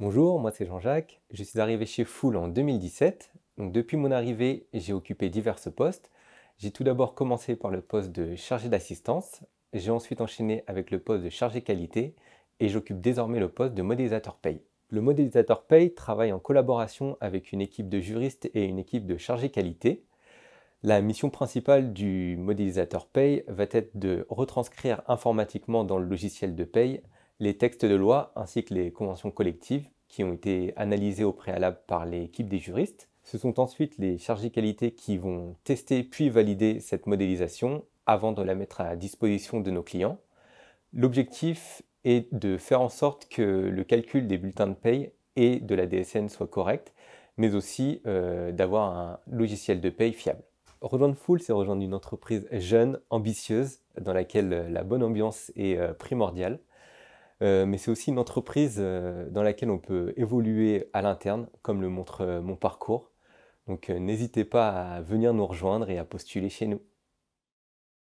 Bonjour, moi c'est Jean-Jacques. Je suis arrivé chez Full en 2017. depuis mon arrivée, j'ai occupé divers postes. J'ai tout d'abord commencé par le poste de chargé d'assistance. J'ai ensuite enchaîné avec le poste de chargé qualité et j'occupe désormais le poste de modélisateur paye. Le modélisateur paye travaille en collaboration avec une équipe de juristes et une équipe de chargé qualité. La mission principale du modélisateur paye va être de retranscrire informatiquement dans le logiciel de paye les textes de loi ainsi que les conventions collectives qui ont été analysés au préalable par l'équipe des juristes. Ce sont ensuite les chargés qualité qui vont tester puis valider cette modélisation avant de la mettre à disposition de nos clients. L'objectif est de faire en sorte que le calcul des bulletins de paye et de la DSN soit correct, mais aussi euh, d'avoir un logiciel de paye fiable. Rejoindre Full, c'est rejoindre une entreprise jeune, ambitieuse, dans laquelle la bonne ambiance est euh, primordiale. Euh, mais c'est aussi une entreprise euh, dans laquelle on peut évoluer à l'interne, comme le montre euh, mon parcours. Donc n'hésitez pas à venir nous rejoindre et à postuler chez nous.